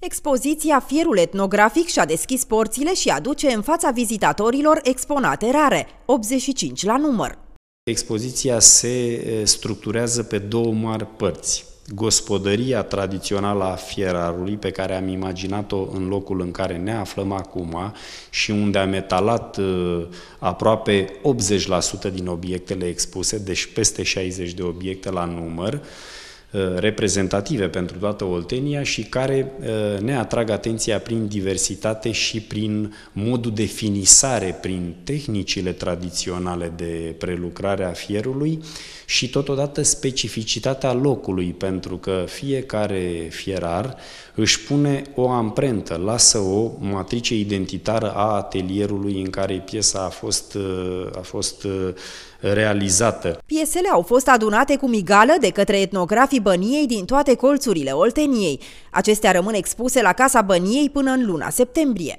Expoziția Fierul etnografic și-a deschis porțile și aduce în fața vizitatorilor exponate rare, 85 la număr. Expoziția se structurează pe două mari părți. Gospodăria tradițională a fierarului, pe care am imaginat-o în locul în care ne aflăm acum și unde am etalat aproape 80% din obiectele expuse, deci peste 60 de obiecte la număr, Uh, reprezentative pentru toată Oltenia și care uh, ne atrag atenția prin diversitate și prin modul de finisare, prin tehnicile tradiționale de prelucrare a fierului și totodată specificitatea locului, pentru că fiecare fierar își pune o amprentă, lasă o matrice identitară a atelierului în care piesa a fost, uh, a fost realizată. Piesele au fost adunate cu migală de către etnografii Galații Băniei din toate colțurile Olteniei. Acestea rămân expuse la Casa Băniei până în luna septembrie.